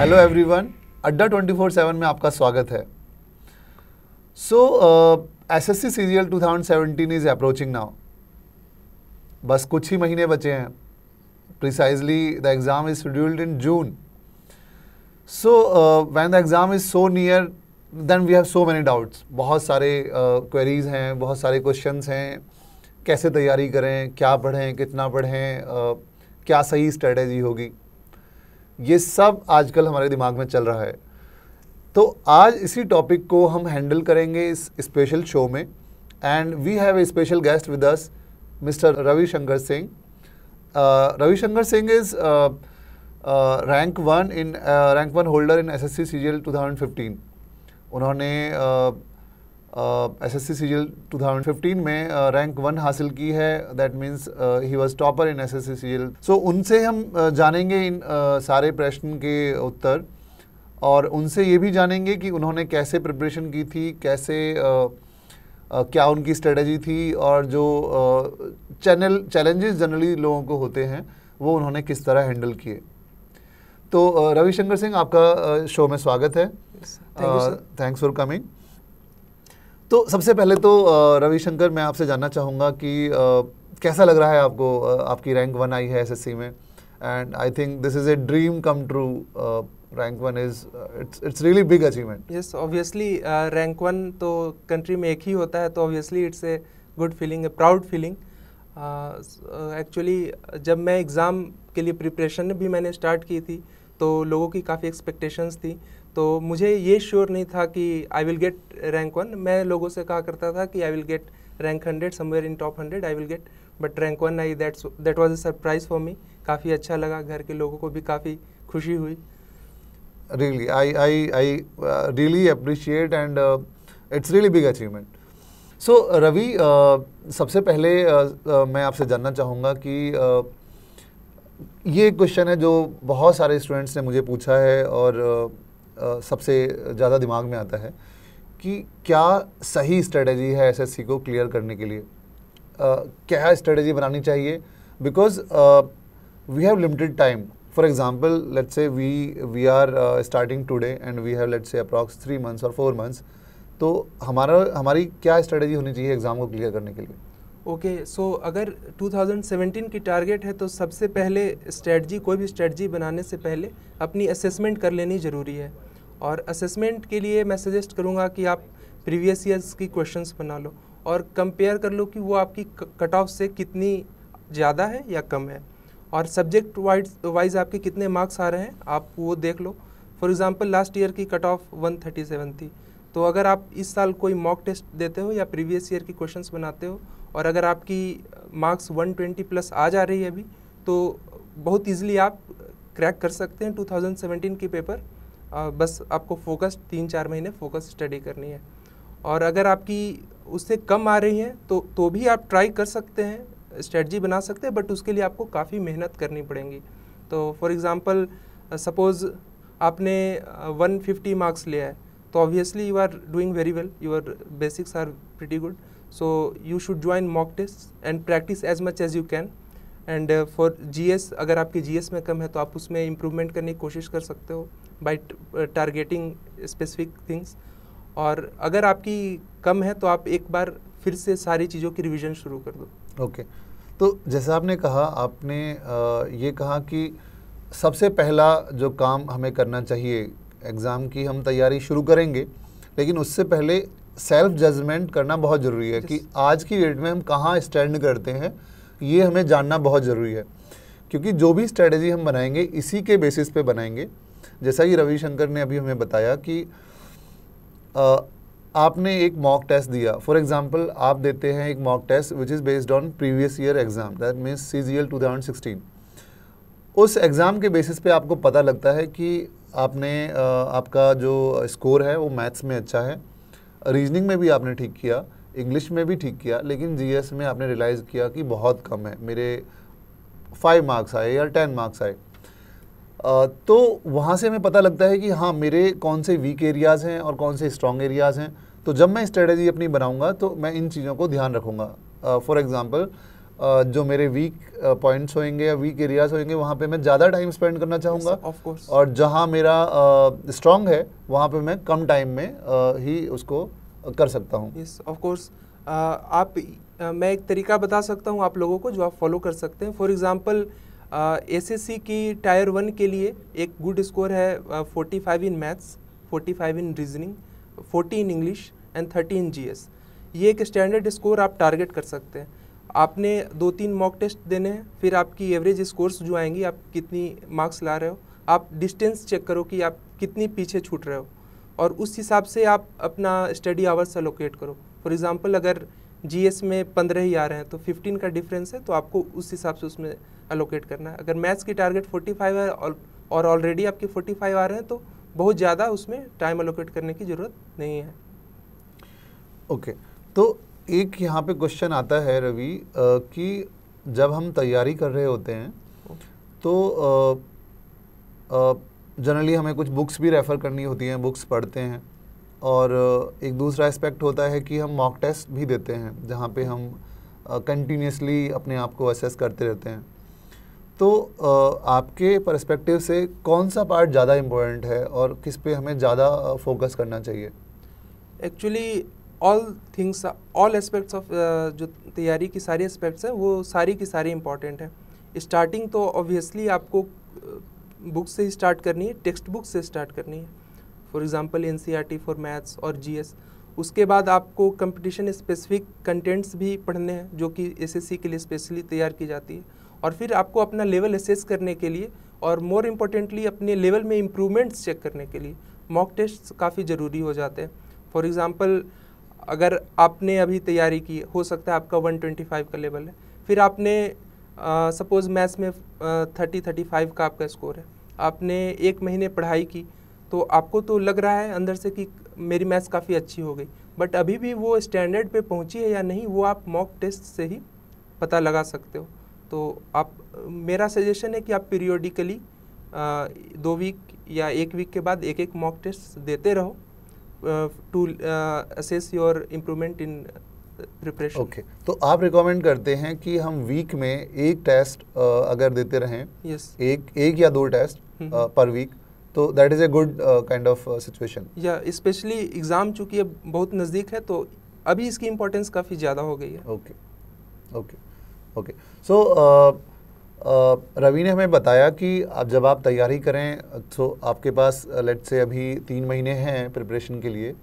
Hello everyone अड्डा 24/7 में आपका स्वागत है so S S C serial two thousand seventeen is approaching now बस कुछ ही महीने बचे हैं precisely the exam is scheduled in June so when the exam is so near then we have so many doubts बहुत सारे queries uh, हैं बहुत सारे क्वेश्चंस हैं कैसे तैयारी करें क्या पढ़ें कितना पढ़ें uh, क्या सही स्ट्रेटेजी होगी ये सब आजकल हमारे दिमाग में चल रहा है तो आज इसी टॉपिक को हम हैंडल करेंगे इस स्पेशल शो में and we have a special guest with us mister Ravishankar Singh Ravishankar Singh is rank one in rank one holder in S S C C G L two thousand fifteen उन्होंने uh, S S C C two thousand fifteen में rank uh, one हासिल की है that means he was topper in S S C C so उनसे हम uh, जानेंगे इन uh, सारे प्रश्न के उत्तर और उनसे ये भी जानेंगे कि उन्होंने कैसे प्रिपरेशन की थी कैसे uh, Uh, क्या उनकी स्ट्रेटजी थी और जो चैनल uh, चैलेंजेस जनरली लोगों को होते हैं वो उन्होंने किस तरह हैंडल किए तो uh, रविशंकर सिंह आपका शो uh, में स्वागत है थैंक्स फॉर कमिंग तो सबसे पहले तो रविशंकर मैं आपसे जानना चाहूँगा कि कैसा लग रहा है आपको आपकी रैंक वन आई है एसएससी में and I think this is a dream come true rank one is it's it's really big achievement yes obviously rank one तो कंट्री में एक ही होता है तो obviously it's a good feeling a proud feeling actually जब मैं exam के लिए प्रिपरेशन भी मैंने स्टार्ट की थी तो लोगों की काफ़ी एक्सपेक्टेशंस थी तो मुझे ये श्योर नहीं था कि I will get rank one मैं लोगों से कहा करता था कि I will get rank hundred somewhere in top hundred I will get but rank one I that's that was a surprise for me काफ़ी अच्छा लगा घर के लोगों को भी काफ़ी खुशी हुई really I I I really appreciate and it's really big achievement so Ravi सबसे पहले uh, uh, मैं आपसे जानना चाहूँगा कि uh, ये क्वेश्चन है जो बहुत सारे स्टूडेंट्स ने मुझे पूछा है और uh, सबसे ज़्यादा दिमाग में आता है कि क्या सही स्ट्रेटजी है एसएससी को क्लियर करने के लिए क्या स्ट्रेटजी बनानी चाहिए because we have limited time for example let's say we we are starting today and we have let's say approx three months और फोर मंथ्स तो हमारा हमारी क्या स्ट्रेटजी होनी चाहिए एग्ज़ाम को क्लियर करने के लिए ओके okay, सो so अगर 2017 की टारगेट है तो सबसे पहले स्ट्रेटजी कोई भी स्ट्रेटजी बनाने से पहले अपनी असेसमेंट कर लेनी ज़रूरी है और असेसमेंट के लिए मैं सजेस्ट करूँगा कि आप प्रीवियस ईयर्स की क्वेश्चंस बना लो और कंपेयर कर लो कि वो आपकी कट ऑफ से कितनी ज़्यादा है या कम है और सब्जेक्ट वाइज वाइज आपके कितने मार्क्स आ रहे हैं आप वो देख लो फॉर एग्ज़ाम्पल लास्ट ईयर की कट ऑफ सेवन थी तो अगर आप इस साल कोई मॉक टेस्ट देते हो या प्रीवियस ईयर की क्वेश्चंस बनाते हो और अगर आपकी मार्क्स 120 प्लस आ जा रही है अभी तो बहुत ईजिली आप क्रैक कर सकते हैं 2017 की पेपर आ, बस आपको फोकस तीन चार महीने फोकस स्टडी करनी है और अगर आपकी उससे कम आ रही है तो तो भी आप ट्राई कर सकते हैं स्ट्रेटजी बना सकते हैं बट उसके लिए आपको काफ़ी मेहनत करनी पड़ेगी तो फॉर एग्ज़ाम्पल सपोज़ आपने वन फिफ्टी मार्क्स लिया है तो obviously you are doing very well our basics are pretty good so you should join mock test and practice as much as you can and for GS अगर आपके GS में कम है तो आप उसमें इम्प्रूवमेंट करने की कोशिश कर सकते हो बाय टारगेटिंग स्पेसिफिक थिंग्स और अगर आपकी कम है तो आप एक बार फिर से सारी चीज़ों की रिवीजन शुरू कर दो ओके okay. तो जैसे आपने कहा आपने ये कहा कि सबसे पहला जो काम हमें करना चाहिए एग्ज़ाम की हम तैयारी शुरू करेंगे लेकिन उससे पहले सेल्फ जजमेंट करना बहुत ज़रूरी है कि आज की डेट में हम कहाँ स्टैंड करते हैं ये हमें जानना बहुत ज़रूरी है क्योंकि जो भी स्ट्रेटजी हम बनाएंगे इसी के बेसिस पे बनाएंगे जैसा कि रविशंकर ने अभी हमें बताया कि आ, आपने एक मॉक टेस्ट दिया फॉर एग्जाम्पल आप देते हैं एक mock test which is based on previous year exam that means C G L two thousand sixteen उस एग्ज़ाम के बेसिस पे आपको पता लगता है कि आपने आपका जो स्कोर है वो मैथ्स में अच्छा है रीजनिंग में भी आपने ठीक किया इंग्लिश में भी ठीक किया लेकिन जीएस में आपने रियलाइज़ किया कि बहुत कम है मेरे फाइव मार्क्स आए या टेन मार्क्स आए तो वहाँ से हमें पता लगता है कि हाँ मेरे कौन से वीक एरियाज़ हैं और कौन से स्ट्रॉन्ग एरियाज़ हैं तो जब मैं स्ट्रेटजी अपनी बनाऊँगा तो मैं इन चीज़ों को ध्यान रखूँगा फॉर एग्ज़ाम्पल जो मेरे वीक पॉइंट्स होंगे या वीक एरियाज होंगे वहाँ पे मैं ज़्यादा टाइम स्पेंड करना चाहूँगा yes, और जहाँ मेरा स्ट्रॉन्ग uh, है वहाँ पे मैं कम टाइम में uh, ही उसको कर सकता हूँ यस ऑफ कोर्स आप uh, मैं एक तरीका बता सकता हूँ आप लोगों को जो आप फॉलो कर सकते हैं फॉर एग्जाम्पल एसएससी की टायर वन के लिए एक गुड स्कोर है forty five in maths forty five in reasoning forty in English and thirty in G ये एक स्टैंडर्ड स्कोर आप टारगेट कर सकते हैं आपने दो तीन मॉक टेस्ट देने हैं फिर आपकी एवरेज स्कोर्स जो आएंगी आप कितनी मार्क्स ला रहे हो आप डिस्टेंस चेक करो कि आप कितनी पीछे छूट रहे हो और उस हिसाब से आप अपना स्टडी आवर्स अलोकेट करो फॉर एग्ज़ाम्पल अगर जीएस में पंद्रह ही आ रहे हैं तो फिफ्टीन का डिफरेंस है तो आपको उस हिसाब से उसमें अलोकेट करना है अगर मैथ्स की टारगेट 45 है और ऑलरेडी आपके 45 आ रहे हैं तो बहुत ज़्यादा उसमें टाइम अलोकेट करने की ज़रूरत नहीं है ओके okay. तो एक यहाँ पे क्वेश्चन आता है रवि कि जब हम तैयारी कर रहे होते हैं तो जनरली हमें कुछ बुक्स भी रेफ़र करनी होती हैं बुक्स पढ़ते हैं और एक दूसरा एस्पेक्ट होता है कि हम मॉक टेस्ट भी देते हैं जहाँ पे हम कंटिन्यूसली अपने आप को असेस करते रहते हैं तो आपके परस्पेक्टिव से कौन सा पार्ट ज़्यादा इम्पोर्टेंट है और किस पे हमें ज़्यादा फोकस करना चाहिए actually all things all aspects of जो तैयारी की सारी एस्पेक्ट्स हैं वो सारी की सारी इम्पॉर्टेंट है स्टार्टिंग तो ऑब्वियसली आपको बुक से ही स्टार्ट करनी है टेक्स्ट बुक से स्टार्ट करनी है for example and for maths और जी उसके बाद आपको कंपटीशन स्पेसिफिक कंटेंट्स भी पढ़ने हैं जो कि एस के लिए स्पेशली तैयार की जाती है और फिर आपको अपना लेवल असेस करने के लिए और मोर इम्पोर्टेंटली अपने लेवल में इम्प्रूवमेंट्स चेक करने के लिए मॉक टेस्ट काफ़ी ज़रूरी हो जाते हैं फॉर एग्ज़ाम्पल अगर आपने अभी तैयारी की हो सकता है आपका 125 का लेवल है फिर आपने सपोज़ मैथ्स में थर्टी थर्टी फाइव का आपका स्कोर है आपने एक महीने पढ़ाई की तो आपको तो लग रहा है अंदर से कि मेरी मैथ्स काफ़ी अच्छी हो गई बट अभी भी वो स्टैंडर्ड पे पहुंची है या नहीं वो आप मॉक टेस्ट से ही पता लगा सकते हो तो आप मेरा सजेशन है कि आप पीरियोडिकली दो वीक या एक वीक के बाद एक एक मॉक टेस्ट देते रहो to assess your improvement in preparation okay तो आप रिकमेंड करते हैं कि हम वीक में एक टेस्ट uh, अगर देते रहें yes. एक एक या दो टेस्ट पर वीक तो that is a good kind of situation या स्पेशली एग्ज़ाम चूंकि बहुत नज़दीक है तो अभी इसकी इम्पोर्टेंस काफ़ी ज़्यादा हो गई है okay okay. Okay okay. Okay so Ravi ने हमें बताया कि आप जब आप तैयारी करें तो आपके पास लेट uh, से अभी तीन महीने हैं प्रिपरेशन के लिए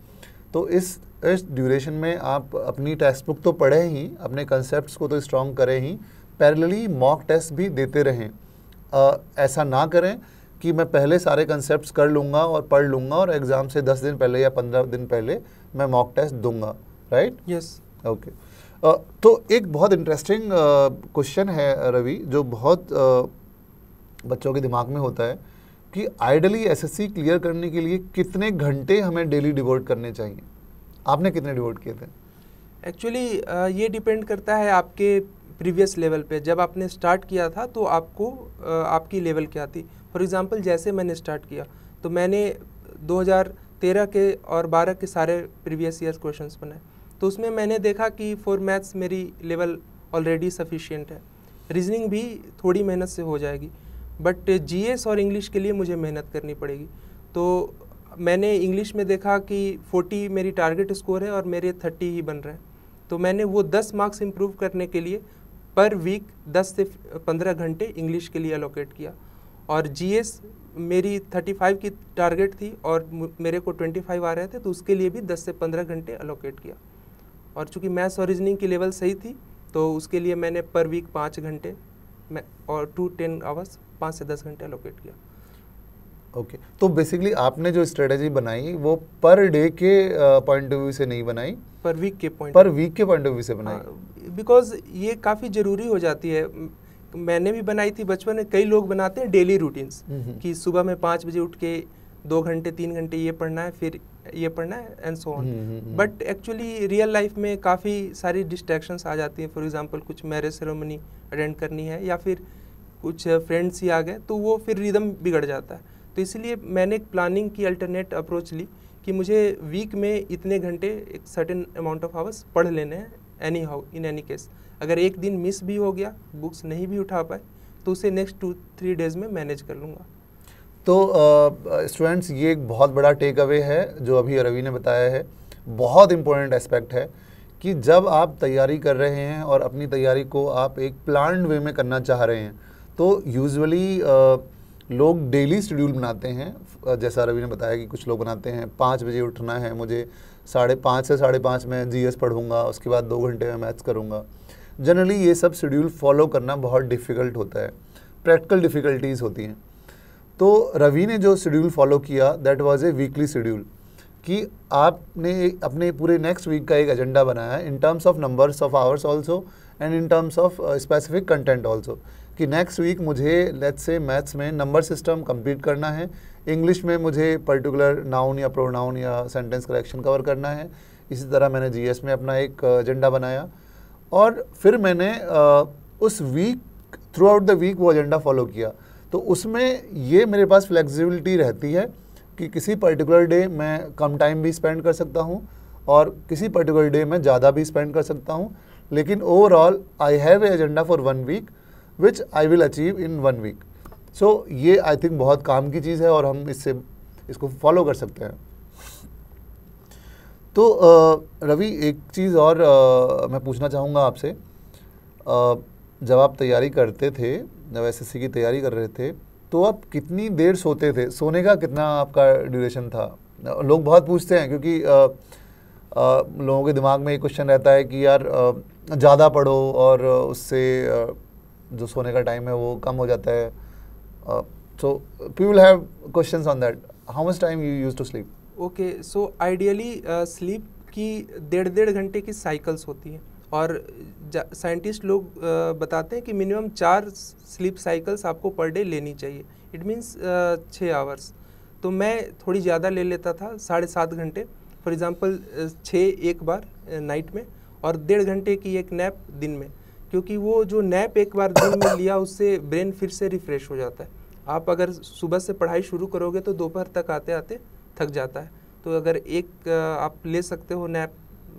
तो इस इस ड्यूरेशन में आप अपनी टेक्स्ट बुक तो पढ़े ही अपने कंसेप्ट को तो स्ट्रॉन्ग करें ही पैरेलली मॉक टेस्ट भी देते रहें आ, uh, ऐसा ना करें कि मैं पहले सारे कंसेप्ट कर लूँगा और पढ़ लूँगा और एग्ज़ाम से दस दिन पहले या पंद्रह दिन पहले मैं मॉक टेस्ट दूँगा राइट यस ओके तो एक बहुत इंटरेस्टिंग क्वेश्चन है रवि जो बहुत बच्चों के दिमाग में होता है कि आइडली एसएससी क्लियर करने के लिए कितने घंटे हमें डेली डिवोट करने चाहिए आपने कितने डिवोट किए थे एक्चुअली ये डिपेंड करता है आपके प्रीवियस लेवल पे जब आपने स्टार्ट किया था तो आपको आपकी लेवल क्या थी फॉर एग्ज़ाम्पल जैसे मैंने स्टार्ट किया तो मैंने 2013 के और 12 के सारे प्रीवियस ईयर क्वेश्चंस बनाए तो उसमें मैंने देखा कि फोर मैथ्स मेरी लेवल ऑलरेडी सफिशियंट है रीजनिंग भी थोड़ी मेहनत से हो जाएगी बट जी और इंग्लिश के लिए मुझे मेहनत करनी पड़ेगी तो मैंने इंग्लिश में देखा कि 40 मेरी टारगेट स्कोर है और मेरे 30 ही बन रहे हैं तो मैंने वो 10 मार्क्स इम्प्रूव करने के लिए पर वीक 10 से 15 घंटे इंग्लिश के लिए अलोकेट किया और जी मेरी 35 की टारगेट थी और मेरे को 25 आ रहे थे तो उसके लिए भी 10 से 15 घंटे अलोकेट किया और चूँकि मैथ्स और रीजनिंग की लेवल सही थी तो उसके लिए मैंने पर वीक पाँच घंटे और टू टेन आवर्स पाँच से दस घंटे अलोकेट किया ओके okay. तो बेसिकली आपने जो स्ट्रेटजी बनाई वो पर डे के पॉइंट ऑफ व्यू से नहीं बनाई पर वीक के पॉइंट पर वीक के पॉइंट ऑफ व्यू से हाँ, बनाई बिकॉज ये काफ़ी ज़रूरी हो जाती है मैंने भी बनाई थी बचपन में कई लोग बनाते हैं डेली रूटीन्स हम्म, हम्म। कि सुबह में पाँच बजे उठ के दो घंटे तीन घंटे ये पढ़ना है फिर ये पढ़ना है and so on but actually real life में काफ़ी सारी डिस्ट्रैक्शंस आ जाती हैं फॉर एग्जांपल कुछ मैरिज सेरेमनी अटेंड करनी है या फिर कुछ फ्रेंड्स ही आ गए तो वो फिर रिदम बिगड़ जाता है तो इसलिए मैंने एक प्लानिंग की अल्टरनेट अप्रोच ली कि मुझे वीक में इतने घंटे एक सर्टेन अमाउंट ऑफ आवर्स पढ़ लेने हैं anyhow in any case अगर एक दिन मिस भी हो गया बुक्स नहीं भी उठा पाए तो उसे नेक्स्ट टू थ्री डेज में मैनेज कर लूँगा तो स्टूडेंट्स ये एक बहुत बड़ा टेक अवे है जो अभी रवि ने बताया है बहुत इम्पोर्टेंट एस्पेक्ट है कि जब आप तैयारी कर रहे हैं और अपनी तैयारी को आप एक प्लान वे में करना चाह रहे हैं तो यूजुअली लोग डेली शेड्यूल बनाते हैं जैसा रवि ने बताया कि कुछ लोग बनाते हैं पाँच बजे उठना है मुझे साढ़े पाँच से साढ़े पाँच में एस पढ़ूंगा उसके बाद दो घंटे में मैथ्स करूँगा जनरली ये सब शेड्यूल फॉलो करना बहुत डिफ़िकल्ट होता है प्रैक्टिकल डिफ़िकल्टीज़ होती हैं तो रवि ने जो शेड्यूल फॉलो किया that was a weekly schedule कि आपने अपने पूरे नेक्स्ट वीक का एक एजेंडा बनाया in terms of numbers of hours also and in terms of specific content also कि नेक्स्ट वीक मुझे लेट्स से मैथ्स में नंबर सिस्टम कंप्लीट करना है इंग्लिश में मुझे पर्टिकुलर नाउन या प्रोनाउन या सेंटेंस करेक्शन कवर करना है इसी तरह मैंने जीएस में अपना एक एजेंडा uh, बनाया और फिर मैंने uh, उस week throughout the week वो एजेंडा फॉलो किया तो उसमें ये मेरे पास फ्लेक्सिबिलिटी रहती है कि किसी पर्टिकुलर डे मैं कम टाइम भी स्पेंड कर सकता हूँ और किसी पर्टिकुलर डे मैं ज़्यादा भी स्पेंड कर सकता हूँ लेकिन overall I have a agenda for one week which I will achieve in one week so ये आई थिंक बहुत काम की चीज़ है और हम इससे इसको फॉलो कर सकते हैं तो रवि एक चीज़ और आ, मैं पूछना चाहूँगा आपसे जब आप तैयारी करते थे जब एस की तैयारी कर रहे थे तो आप कितनी देर सोते थे सोने का कितना आपका ड्यूरेशन था लोग बहुत पूछते हैं क्योंकि आ, आ, लोगों के दिमाग में ये क्वेश्चन रहता है कि यार ज़्यादा पढ़ो और उससे जो सोने का टाइम है वो कम हो जाता है so P will have question on how how much time you use to sleep okay so ideally sleep की डेढ़ डेढ़ घंटे की साइकिल्स होती है और साइंटिस्ट लोग बताते हैं कि मिनिमम चार स्लीप साइकिल्स आपको पर डे लेनी चाहिए इट मीन्स छः आवर्स तो मैं थोड़ी ज़्यादा ले लेता था साढ़े सात घंटे फॉर एग्ज़ाम्पल छः एक बार नाइट में और डेढ़ घंटे की एक नैप दिन में क्योंकि वो जो नैप एक बार दिन में लिया उससे ब्रेन फिर से रिफ़्रेश हो जाता है आप अगर सुबह से पढ़ाई शुरू करोगे तो दोपहर तक आते आते थक जाता है तो अगर एक आप ले सकते हो नैप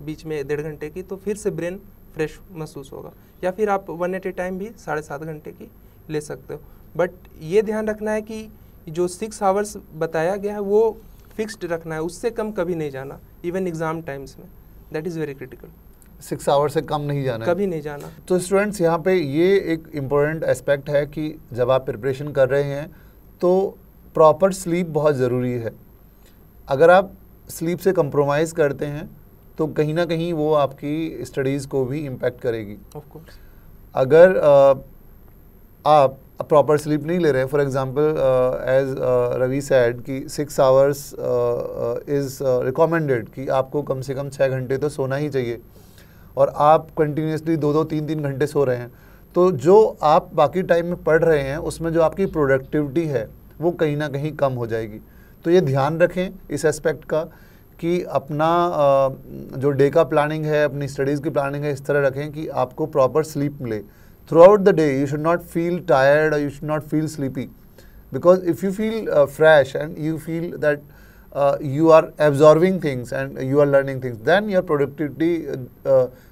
बीच में डेढ़ घंटे की तो फिर से ब्रेन फ्रेश महसूस होगा या फिर आप वन एट ए टाइम भी साढ़े सात घंटे की ले सकते हो बट ये ध्यान रखना है कि जो सिक्स आवर्स बताया गया है वो फिक्स्ड रखना है उससे कम कभी नहीं जाना इवन एग्ज़ाम टाइम्स में that is very critical six hour से कम नहीं जाना कभी नहीं जाना तो स्टूडेंट्स यहाँ पे ये एक इम्पोर्टेंट एस्पेक्ट है कि जब आप प्रिपरेशन कर रहे हैं तो प्रॉपर स्लीप बहुत ज़रूरी है अगर आप स्लीप से कंप्रोमाइज़ करते हैं तो कहीं ना कहीं वो आपकी स्टडीज़ को भी इम्पेक्ट करेगी अगर आप प्रॉपर स्लीप नहीं ले रहे for example as Ravi said कि सिक्स आवर्स इज़ रिकमेंडेड कि आपको कम से कम छः घंटे तो सोना ही चाहिए और आप कंटिन्यूसली दो दो तीन तीन घंटे सो रहे हैं तो जो आप बाकी टाइम में पढ़ रहे हैं उसमें जो आपकी प्रोडक्टिविटी है वो कहीं ना कहीं कम हो जाएगी तो ये ध्यान रखें इस एस्पेक्ट का कि अपना जो डे का प्लानिंग है अपनी स्टडीज़ की प्लानिंग है इस तरह रखें कि आपको प्रॉपर स्लीप मिले throughout the day you should not feel tired और you should not feel sleepy because if you feel fresh and you feel that you are absorbing things and you are learning things then your productivity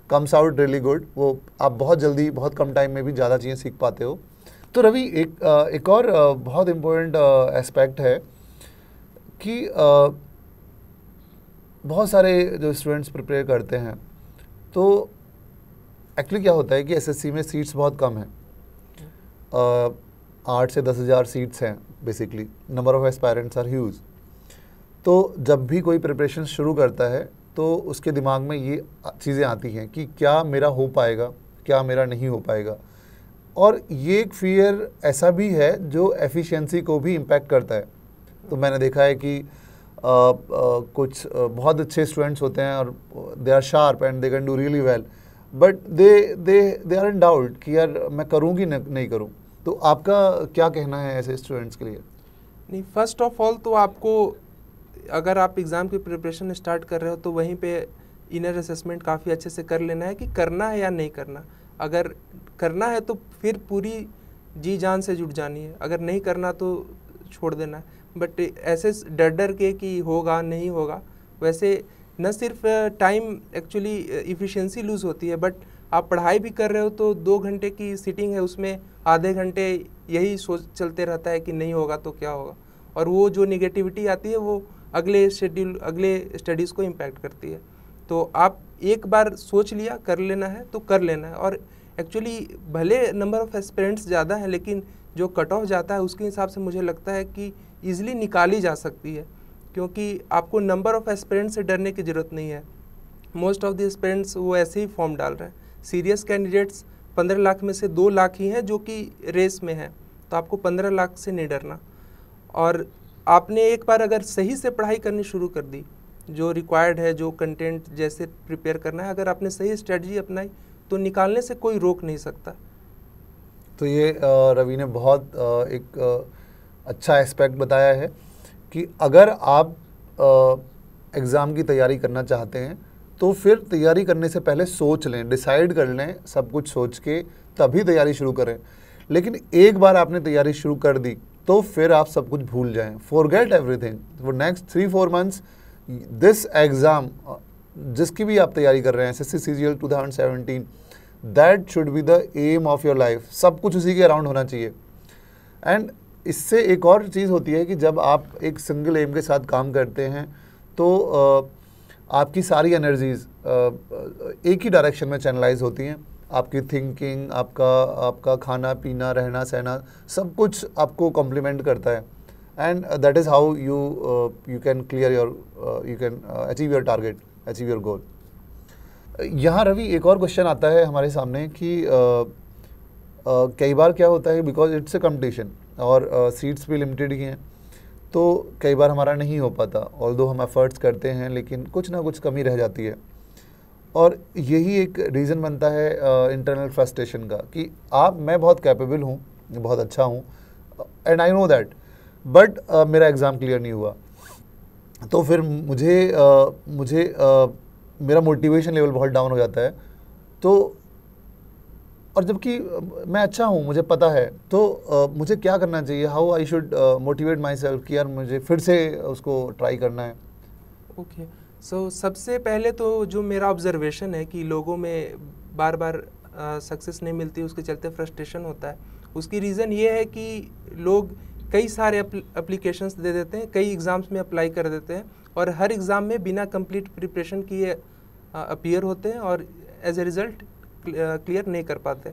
comes out really good वो आप बहुत जल्दी बहुत कम time में भी ज़्यादा चीज़ें सीख पाते हो तो रवि एक एक और बहुत इम्पोर्टेंट एस्पेक्ट है कि बहुत सारे जो स्टूडेंट्स प्रिपेयर करते हैं तो एक्चुअली क्या होता है कि एसएससी में सीट्स बहुत कम हैं आठ से दस हज़ार सीट्स हैं basically number of aspirants are huge तो जब भी कोई प्रिपरेशन शुरू करता है तो उसके दिमाग में ये चीज़ें आती हैं कि क्या मेरा हो पाएगा क्या मेरा नहीं हो पाएगा और ये एक फियर ऐसा भी है जो एफिशिएंसी को भी इम्पैक्ट करता है तो मैंने देखा है कि कुछ बहुत अच्छे स्टूडेंट्स होते हैं और they are sharp and they can do really well but they they they are in doubt कि यार मैं करूँगी नहीं करूँ तो आपका क्या कहना है ऐसे स्टूडेंट्स के लिए नहीं फर्स्ट ऑफ ऑल तो आपको अगर आप एग्ज़ाम की प्रिपरेशन स्टार्ट कर रहे हो तो वहीं पे इनर असेसमेंट काफ़ी अच्छे से कर लेना है कि करना है या नहीं करना अगर करना है तो फिर पूरी जी जान से जुट जानी है अगर नहीं करना तो छोड़ देना है बट ऐसे डर डर के कि होगा नहीं होगा वैसे न सिर्फ टाइम एक्चुअली इफ़िशेंसी लूज़ होती है बट आप पढ़ाई भी कर रहे हो तो दो घंटे की सिटिंग है उसमें आधे घंटे यही सोच चलते रहता है कि नहीं होगा तो क्या होगा और वो जो निगेटिविटी आती है वो अगले शेड्यूल अगले स्टडीज़ को इम्पैक्ट करती है तो आप एक बार सोच लिया कर लेना है तो कर लेना है और एक्चुअली भले नंबर ऑफ़ एक्सपेरेंट्स ज़्यादा हैं लेकिन जो कट ऑफ जाता है उसके हिसाब से मुझे लगता है कि ईजिली निकाली जा सकती है क्योंकि आपको नंबर ऑफ़ एस्पेरेंट्स से डरने की ज़रूरत नहीं है मोस्ट ऑफ़ द एस्पेरेंट्स वो ऐसे ही फॉर्म डाल रहे हैं सीरियस कैंडिडेट्स पंद्रह लाख में से दो लाख ही हैं जो कि रेस में हैं तो आपको पंद्रह लाख से नहीं डरना और आपने एक बार अगर सही से पढ़ाई करनी शुरू कर दी जो रिक्वायर्ड है जो कंटेंट जैसे प्रिपेयर करना है अगर आपने सही स्ट्रेटजी अपनाई तो निकालने से कोई रोक नहीं सकता तो ये रवि ने बहुत एक अच्छा एस्पेक्ट बताया है कि अगर आप एग्ज़ाम की तैयारी करना चाहते हैं तो फिर तैयारी करने से पहले सोच लें डिसाइड कर लें सब कुछ सोच के तभी तैयारी शुरू करें लेकिन एक बार आपने तैयारी शुरू कर दी तो फिर आप सब कुछ भूल जाएं फॉरगेट एवरीथिंग वो next three four months this exam जिसकी भी आप तैयारी कर रहे हैं S S C C G L two thousand seventeen that should be the aim of your life सब कुछ उसी के अराउंड होना चाहिए एंड इससे एक और चीज़ होती है कि जब आप एक सिंगल एम के साथ काम करते हैं तो आपकी सारी एनर्जीज़ एक ही डायरेक्शन में चैनलाइज होती हैं आपकी थिंकिंग आपका आपका खाना पीना रहना सहना सब कुछ आपको कॉम्प्लीमेंट करता है and that is how you you can clear your you can achieve your target achieve your goal यहाँ रवि एक और क्वेश्चन आता है हमारे सामने कि uh, uh, कई बार क्या होता है बिकॉज इट्स अ कम्पटिशन और सीट्स भी लिमिटेड ही हैं तो कई बार हमारा नहीं हो पाता ऑल हम एफ़र्ट्स करते हैं लेकिन कुछ ना कुछ कमी रह जाती है और यही एक रीज़न बनता है इंटरनल फ्रस्ट्रेशन का कि आप मैं बहुत कैपेबल हूँ बहुत अच्छा हूँ and I know that but मेरा एग्ज़ाम क्लियर नहीं हुआ तो फिर मुझे uh, मुझे uh, मेरा मोटिवेशन लेवल बहुत डाउन हो जाता है तो और जबकि मैं अच्छा हूँ मुझे पता है तो मुझे क्या करना चाहिए how I should motivate myself कि यार मुझे फिर से उसको ट्राई करना है ओके okay. सो so, सबसे पहले तो जो मेरा ऑब्जर्वेशन है कि लोगों में बार बार सक्सेस नहीं मिलती उसके चलते फ्रस्ट्रेशन होता है उसकी रीज़न ये है कि लोग कई सारे अप्लीकेशंस दे देते हैं कई एग्ज़ाम्स में अप्लाई कर देते हैं और हर एग्ज़ाम में बिना कंप्लीट प्रिपरेशन किए अपीयर होते हैं और एज ए रिज़ल्ट क्लियर नहीं कर पाते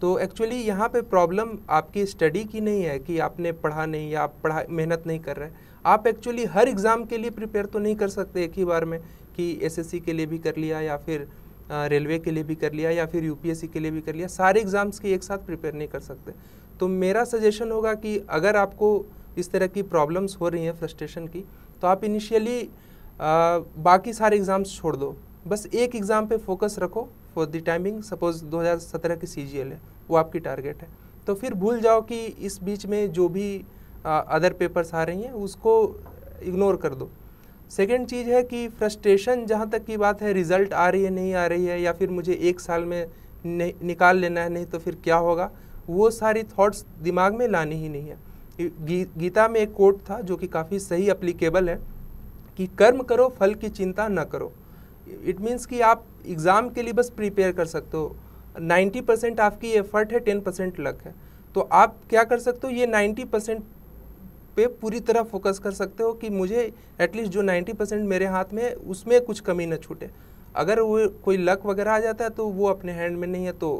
तो एक्चुअली यहाँ पे प्रॉब्लम आपकी स्टडी की नहीं है कि आपने पढ़ा नहीं या आप पढ़ा मेहनत नहीं कर रहे आप एक्चुअली हर एग्ज़ाम के लिए प्रिपेयर तो नहीं कर सकते एक ही बार में कि एसएससी के लिए भी कर लिया या फिर रेलवे के लिए भी कर लिया या फिर यूपीएससी के लिए भी कर लिया सारे एग्ज़ाम्स की एक साथ प्रिपेयर नहीं कर सकते तो मेरा सजेशन होगा कि अगर आपको इस तरह की प्रॉब्लम्स हो रही हैं फ्रस्ट्रेशन की तो आप इनिशियली बाकी सारे एग्ज़ाम्स छोड़ दो बस एक एग्ज़ाम पे फोकस रखो फॉर द टाइमिंग सपोज 2017 की सी है वो आपकी टारगेट है तो फिर भूल जाओ कि इस बीच में जो भी अदर पेपर्स आ रही हैं उसको इग्नोर कर दो सेकेंड चीज़ है कि फ्रस्ट्रेशन जहाँ तक की बात है रिज़ल्ट आ रही है नहीं आ रही है या फिर मुझे एक साल में नि निकाल लेना है नहीं तो फिर क्या होगा वो सारी थॉट्स दिमाग में लानी ही नहीं है गी, गीता में एक कोट था जो कि काफ़ी सही अप्लीकेबल है कि कर्म करो फल की चिंता न करो इट मीन्स कि आप एग्ज़ाम के लिए बस प्रिपेयर कर सकते हो 90 परसेंट आपकी एफर्ट है 10 परसेंट लक है तो आप क्या कर सकते हो ये 90 परसेंट पे पूरी तरह फोकस कर सकते हो कि मुझे एटलीस्ट जो 90 परसेंट मेरे हाथ में है उसमें कुछ कमी ना छूटे अगर वो कोई लक वगैरह आ जाता है तो वो अपने हैंड में नहीं है तो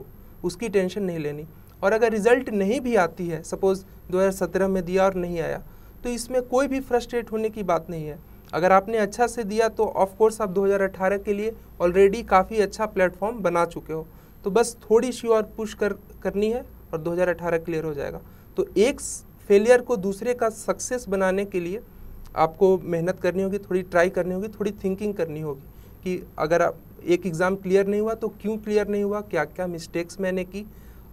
उसकी टेंशन नहीं लेनी और अगर रिज़ल्ट नहीं भी आती है सपोज़ 2017 में दिया और नहीं आया तो इसमें कोई भी फ्रस्ट्रेट होने की बात नहीं है अगर आपने अच्छा से दिया तो ऑफ कोर्स आप 2018 के लिए ऑलरेडी काफ़ी अच्छा प्लेटफॉर्म बना चुके हो तो बस थोड़ी सी और पुश कर करनी है और 2018 क्लियर हो जाएगा तो एक फेलियर को दूसरे का सक्सेस बनाने के लिए आपको मेहनत करनी होगी थोड़ी ट्राई करनी होगी थोड़ी थिंकिंग करनी होगी कि अगर आप एक एग्ज़ाम क्लियर नहीं हुआ तो क्यों क्लियर नहीं हुआ क्या क्या मिस्टेक्स मैंने की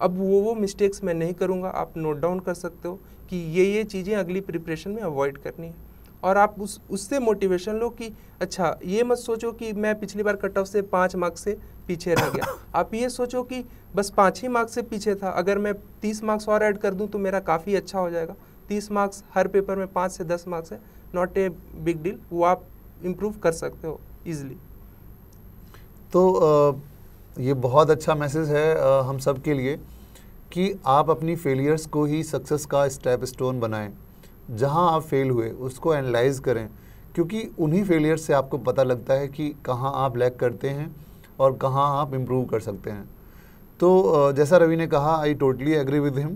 अब वो वो मिस्टेक्स मैं नहीं करूँगा आप नोट डाउन कर सकते हो कि ये ये चीज़ें अगली प्रिपरेशन में अवॉइड करनी है और आप उस उससे मोटिवेशन लो कि अच्छा ये मत सोचो कि मैं पिछली बार कट ऑफ से पाँच मार्क्स से पीछे रह गया आप ये सोचो कि बस पाँच ही मार्क्स से पीछे था अगर मैं तीस मार्क्स और ऐड कर दूँ तो मेरा काफ़ी अच्छा हो जाएगा तीस मार्क्स हर पेपर में पाँच से दस मार्क्स है नॉट ए बिग डील वो आप इम्प्रूव कर सकते हो ईजिली तो आ, ये बहुत अच्छा मैसेज है आ, हम सब के लिए कि आप अपनी फेलियर्स को ही सक्सेस का स्टेप स्टोन बनाएं जहाँ आप फेल हुए उसको एनालाइज करें क्योंकि उन्हीं फेलियर से आपको पता लगता है कि कहाँ आप लैग करते हैं और कहाँ आप इम्प्रूव कर सकते हैं तो जैसा रवि ने कहा I totally agree with him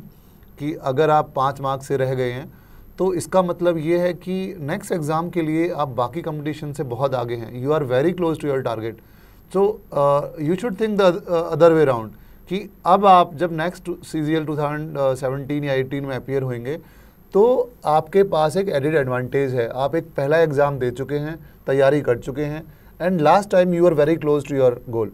कि अगर आप पाँच मार्क्स से रह गए हैं तो इसका मतलब ये है कि नेक्स्ट एग्ज़ाम के लिए आप बाकी कंपटीशन से बहुत आगे हैं you are very close to your target so you should think the other way round कि अब आप जब next C G two thousand या एटीन में अपियर होंगे तो आपके पास एक एडिड एडवांटेज है आप एक पहला एग्जाम दे चुके हैं तैयारी कर चुके हैं and last time you are very close to your goal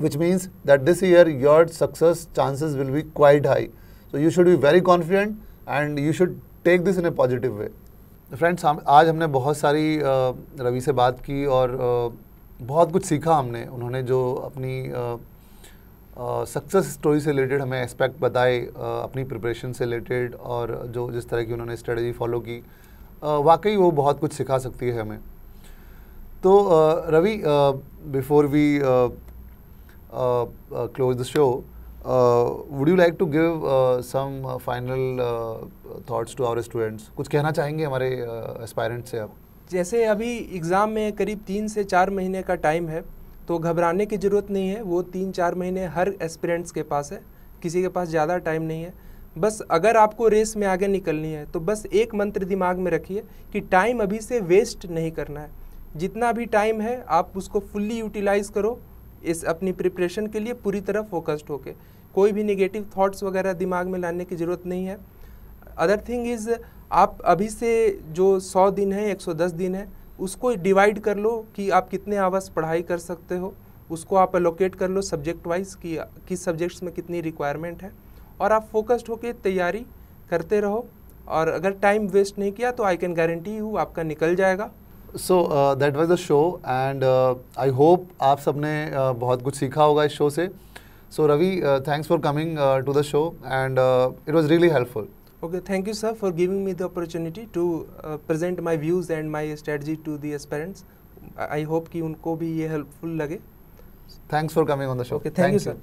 which means that this year your success chances will be quite high so you should be very confident and you should take this in a positive way friends आज हमने बहुत सारी रवि से बात की और बहुत कुछ सीखा हमने उन्होंने जो अपनी सक्सेस स्टोरी से रिलेटेड हमें एस्पेक्ट बताए अपनी प्रिपरेशन से रिलेटेड और जो जिस तरह की उन्होंने स्ट्रेटजी फॉलो की वाकई वो बहुत कुछ सिखा सकती है हमें तो Ravi before we close the show would you like to give some final thoughts to our students कुछ कहना चाहेंगे हमारे एस्पायरेंट्स uh, से आप जैसे अभी एग्ज़ाम में करीब तीन से चार महीने का टाइम है तो घबराने की ज़रूरत नहीं है वो तीन चार महीने हर एस्पिरेंट्स के पास है किसी के पास ज़्यादा टाइम नहीं है बस अगर आपको रेस में आगे निकलनी है तो बस एक मंत्र दिमाग में रखिए कि टाइम अभी से वेस्ट नहीं करना है जितना भी टाइम है आप उसको फुल्ली यूटिलाइज करो इस अपनी प्रिपरेशन के लिए पूरी तरह फोकस्ड होके कोई भी निगेटिव थॉट्स वगैरह दिमाग में लाने की ज़रूरत नहीं है अदर थिंग इज़ आप अभी से जो सौ दिन है एक सौ दस दिन है उसको डिवाइड कर लो कि आप कितने आवर्स पढ़ाई कर सकते हो उसको आप एलोकेट कर लो सब्जेक्ट वाइज कि किस सब्जेक्ट्स में कितनी रिक्वायरमेंट है और आप फोकस्ड होकर तैयारी करते रहो और अगर टाइम वेस्ट नहीं किया तो आई कैन गारंटी यू आपका निकल जाएगा so that was the show and I hope आप सबने uh, बहुत कुछ सीखा होगा इस शो से so Ravi thanks for coming to the show and it was really helpful Okay, thank you sir for giving me the opportunity to uh, present my views and my strategy to the aspirants. I hope that they भी ये helpful लगे. Thanks for coming on the show. Okay, thank you sir.